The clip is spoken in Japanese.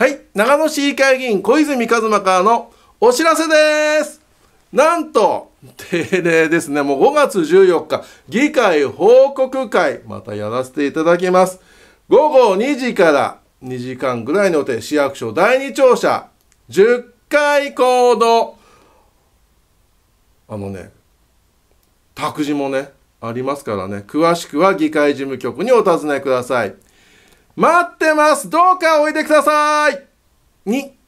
はい、長野市議会議員小泉一馬からのお知らせですなんと、定例ですね、もう5月14日、議会報告会、またやらせていただきます。午後2時から2時間ぐらいの予定、市役所第2庁舎、10回行動。あのね、託児もね、ありますからね、詳しくは議会事務局にお尋ねください。待ってますどうかおいでくださいに